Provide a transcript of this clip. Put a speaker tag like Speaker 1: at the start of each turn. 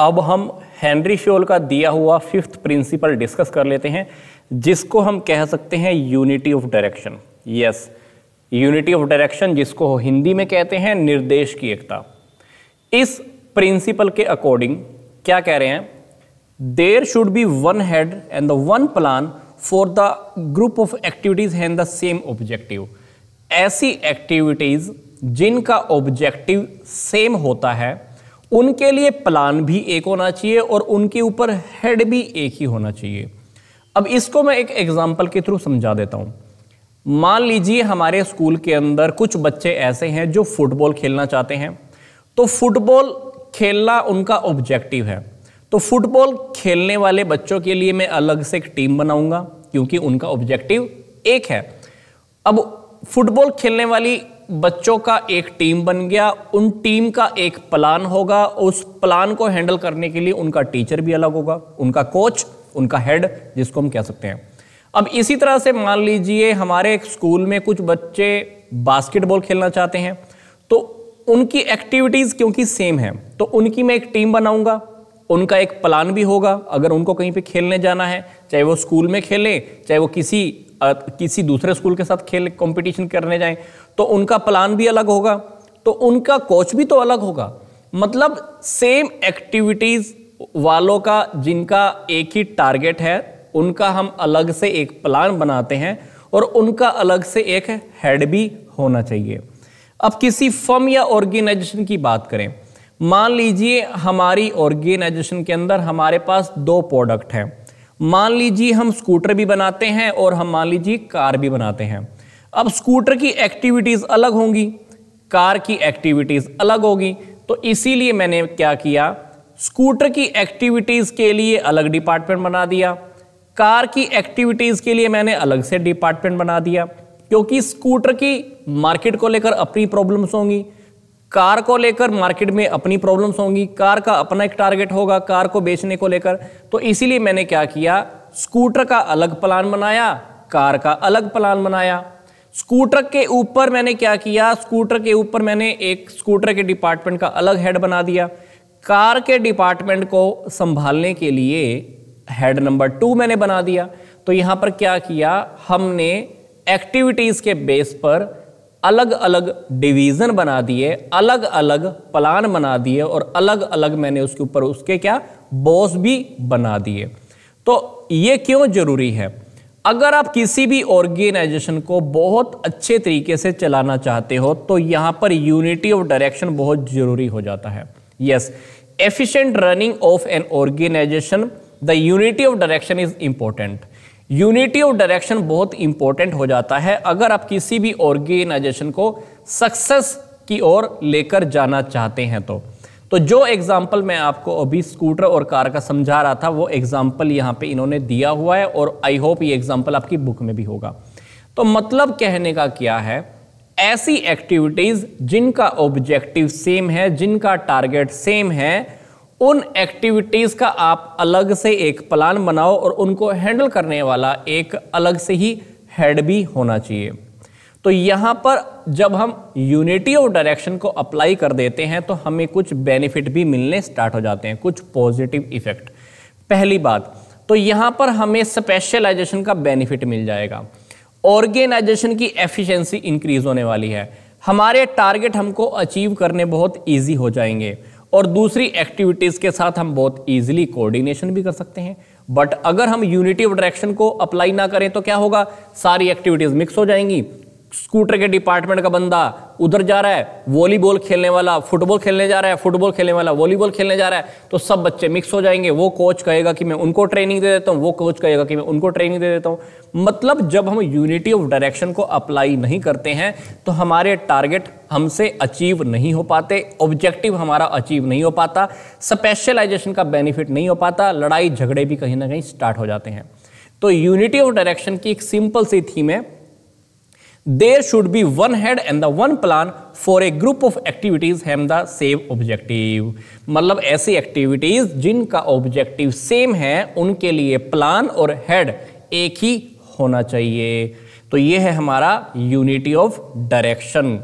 Speaker 1: अब हम हेनरी श्योल का दिया हुआ फिफ्थ प्रिंसिपल डिस्कस कर लेते हैं जिसको हम कह सकते हैं unity of direction yes unity of direction जिसको हिंदी में कहते हैं निर्देश की एकता इस प्रिंसिपल के अकॉर्डिंग क्या कह रहे हैं there should be one head and the one plan for the group of activities हैं द सेम ऑब्जेक्टिव ऐसी एक्टिविटीज जिनका ऑब्जेक्टिव सेम होता है उनके लिए प्लान भी एक होना चाहिए और उनके ऊपर हेड भी एक ही होना चाहिए अब इसको मैं एक एग्जाम्पल के थ्रू समझा देता हूँ मान लीजिए हमारे स्कूल के अंदर कुछ बच्चे ऐसे हैं जो फुटबॉल खेलना चाहते हैं तो फुटबॉल खेलना उनका ऑब्जेक्टिव है तो फुटबॉल खेलने वाले बच्चों के लिए मैं अलग से एक टीम बनाऊंगा क्योंकि उनका ऑब्जेक्टिव एक है अब फुटबॉल खेलने वाली बच्चों का एक टीम बन गया उन टीम का एक प्लान होगा उस प्लान को हैंडल करने के लिए उनका टीचर भी अलग होगा उनका कोच उनका हेड जिसको हम कह सकते हैं अब इसी तरह से मान लीजिए हमारे स्कूल में कुछ बच्चे बास्केटबॉल खेलना चाहते हैं तो उनकी एक्टिविटीज़ क्योंकि सेम है तो उनकी मैं एक टीम बनाऊंगा उनका एक प्लान भी होगा अगर उनको कहीं पे खेलने जाना है चाहे वो स्कूल में खेलें चाहे वो किसी किसी दूसरे स्कूल के साथ खेल कंपटीशन करने जाएं तो उनका प्लान भी अलग होगा तो उनका कोच भी तो अलग होगा मतलब सेम एक्टिविटीज़ वालों का जिनका एक ही टारगेट है उनका हम अलग से एक प्लान बनाते हैं और उनका अलग से एक हेड भी होना चाहिए अब किसी फर्म या ऑर्गेनाइजेशन की बात करें मान लीजिए हमारी ऑर्गेनाइजेशन के अंदर हमारे पास दो प्रोडक्ट हैं मान लीजिए हम स्कूटर भी बनाते हैं और हम मान लीजिए कार भी बनाते हैं अब स्कूटर की एक्टिविटीज़ अलग होंगी कार की एक्टिविटीज़ अलग होगी तो इसीलिए मैंने क्या किया स्कूटर की एक्टिविटीज़ के लिए अलग डिपार्टमेंट बना दिया कार की एक्टिविटीज़ के लिए मैंने अलग से डिपार्टमेंट बना दिया क्योंकि स्कूटर की मार्केट को लेकर अपनी प्रॉब्लम्स होंगी कार को लेकर मार्केट में अपनी प्रॉब्लम्स होंगी कार का अपना एक टारगेट होगा कार को बेचने को लेकर तो इसीलिए मैंने क्या किया स्कूटर का अलग प्लान बनाया कार का अलग प्लान बनाया स्कूटर के ऊपर मैंने क्या किया स्कूटर के ऊपर मैंने एक स्कूटर के डिपार्टमेंट का अलग हेड बना दिया कार के डिपार्टमेंट को संभालने के लिए हेड नंबर टू मैंने बना दिया तो यहां पर क्या किया हमने एक्टिविटीज के बेस पर अलग अलग डिवीज़न बना दिए अलग अलग प्लान बना दिए और अलग अलग मैंने उसके ऊपर उसके क्या बॉस भी बना दिए तो ये क्यों ज़रूरी है अगर आप किसी भी ऑर्गेनाइजेशन को बहुत अच्छे तरीके से चलाना चाहते हो तो यहाँ पर यूनिटी ऑफ डायरेक्शन बहुत ज़रूरी हो जाता है yes efficient running of an organization the unity of direction is important unity of direction बहुत इंपॉर्टेंट हो जाता है अगर आप किसी भी ऑर्गेनाइजेशन को सक्सेस की ओर लेकर जाना चाहते हैं तो तो जो एग्जाम्पल मैं आपको अभी स्कूटर और कार का समझा रहा था वो एग्जाम्पल यहाँ पे इन्होंने दिया हुआ है और आई होप ये एग्जाम्पल आपकी बुक में भी होगा तो मतलब कहने का क्या है ऐसी एक्टिविटीज़ जिनका ऑब्जेक्टिव सेम है जिनका टारगेट सेम है उन एक्टिविटीज़ का आप अलग से एक प्लान बनाओ और उनको हैंडल करने वाला एक अलग से ही हेड भी होना चाहिए तो यहाँ पर जब हम यूनिटी ऑफ डायरेक्शन को अप्लाई कर देते हैं तो हमें कुछ बेनिफिट भी मिलने स्टार्ट हो जाते हैं कुछ पॉजिटिव इफेक्ट पहली बात तो यहाँ पर हमें स्पेशलाइजेशन का बेनिफिट मिल जाएगा ऑर्गेनाइजेशन की एफिशिएंसी इंक्रीज होने वाली है हमारे टारगेट हमको अचीव करने बहुत इजी हो जाएंगे और दूसरी एक्टिविटीज़ के साथ हम बहुत ईजिली कोऑर्डिनेशन भी कर सकते हैं बट अगर हम यूनिटी ऑफ डायरेक्शन को अप्लाई ना करें तो क्या होगा सारी एक्टिविटीज़ मिक्स हो जाएंगी स्कूटर के डिपार्टमेंट का बंदा उधर जा रहा है वॉलीबॉल खेलने वाला फुटबॉल खेलने जा रहा है फुटबॉल खेलने वाला वॉलीबॉल खेलने जा रहा है तो सब बच्चे मिक्स हो जाएंगे वो कोच कहेगा कि मैं उनको ट्रेनिंग दे देता हूँ वो कोच कहेगा कि मैं उनको ट्रेनिंग दे देता हूँ मतलब जब हम यूनिटी ऑफ डायरेक्शन को अप्लाई नहीं करते हैं तो हमारे टारगेट हमसे अचीव नहीं हो पाते ऑब्जेक्टिव हमारा अचीव नहीं हो पाता स्पेशलाइजेशन का बेनिफिट नहीं हो पाता लड़ाई झगड़े भी कहीं ना कहीं स्टार्ट हो जाते हैं तो यूनिटी ऑफ डायरेक्शन की एक सिंपल सी थीम है there should be one head and the one plan for a group of activities have the same objective मतलब ऐसी activities जिनका objective same है उनके लिए plan और head एक ही होना चाहिए तो ये है हमारा unity of direction